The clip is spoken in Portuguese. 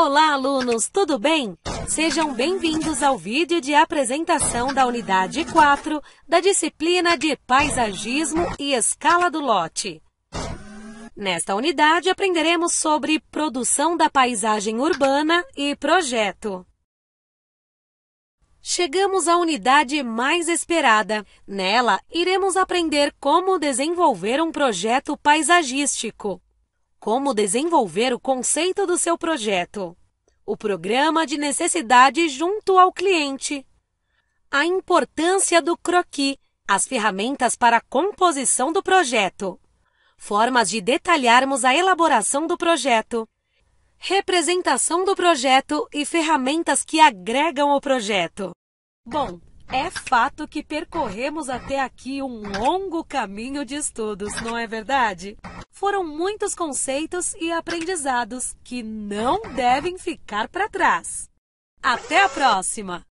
Olá, alunos, tudo bem? Sejam bem-vindos ao vídeo de apresentação da unidade 4 da disciplina de Paisagismo e Escala do Lote. Nesta unidade, aprenderemos sobre produção da paisagem urbana e projeto. Chegamos à unidade mais esperada. Nela, iremos aprender como desenvolver um projeto paisagístico como desenvolver o conceito do seu projeto, o programa de necessidade junto ao cliente, a importância do croquis, as ferramentas para a composição do projeto, formas de detalharmos a elaboração do projeto, representação do projeto e ferramentas que agregam o projeto. Bom, é fato que percorremos até aqui um longo caminho de estudos, não é verdade? foram muitos conceitos e aprendizados que não devem ficar para trás. Até a próxima!